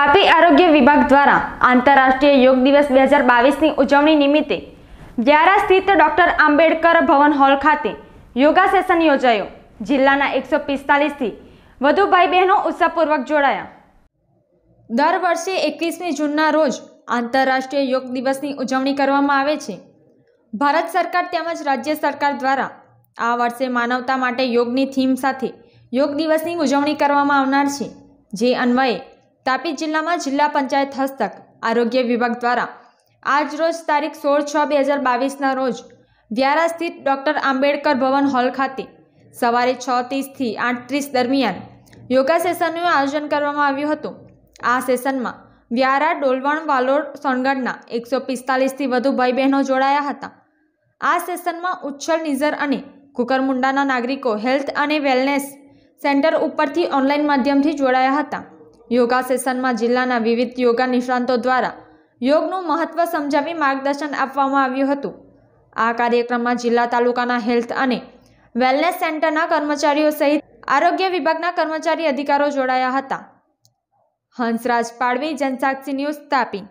તાપી આરોગ્ય વિભાગ દ્વારા આંતરરાષ્ટ્રીય યોગ દિવસ બે હજાર બાવીસની ઉજવણી નિમિત્તે વ્યારા સ્થિત ડૉક્ટર આંબેડકર ભવન હોલ ખાતે યોગા સેશન યોજાયો જિલ્લાના એકસો પિસ્તાલીસથી વધુ ભાઈ બહેનો ઉત્સાહપૂર્વક જોડાયા દર વર્ષે એકવીસમી જૂનના રોજ આંતરરાષ્ટ્રીય યોગ દિવસની ઉજવણી કરવામાં આવે છે ભારત સરકાર તેમજ રાજ્ય સરકાર દ્વારા આ વર્ષે માનવતા માટે યોગની થીમ સાથે યોગ દિવસની ઉજવણી કરવામાં આવનાર છે જે અન્વયે તાપી જિલ્લામાં જિલ્લા પંચાયત હસ્તક આરોગ્ય વિભાગ દ્વારા આજ રોજ તારીખ સોળ છ બે હજાર બાવીસના રોજ વ્યારા સ્થિત ડૉક્ટર આંબેડકર ભવન હોલ ખાતે સવારે છ ત્રીસથી આઠ ત્રીસ દરમિયાન યોગા સેશનનું આયોજન કરવામાં આવ્યું હતું આ સેશનમાં વ્યારા ડોલવણ વાલોડ સોનગઢના એકસો પિસ્તાલીસથી વધુ ભાઈ બહેનો જોડાયા હતા આ સેશનમાં ઉચ્છલ નિઝર અને કુકરમુંડાના નાગરિકો હેલ્થ અને વેલનેસ સેન્ટર ઉપરથી ઓનલાઈન માધ્યમથી જોડાયા હતા યોગા સેશનમાં જિલ્લાના વિવિધ યોગા નિષ્ણાંતો દ્વારા યોગનું મહત્વ સમજાવી માર્ગદર્શન આપવામાં આવ્યું હતું આ કાર્યક્રમમાં જિલ્લા તાલુકાના હેલ્થ અને વેલનેસ સેન્ટરના કર્મચારીઓ સહિત આરોગ્ય વિભાગના કર્મચારી અધિકારો જોડાયા હતા હંસરાજ પાડવી જનસાક્ષી ન્યૂઝ તાપી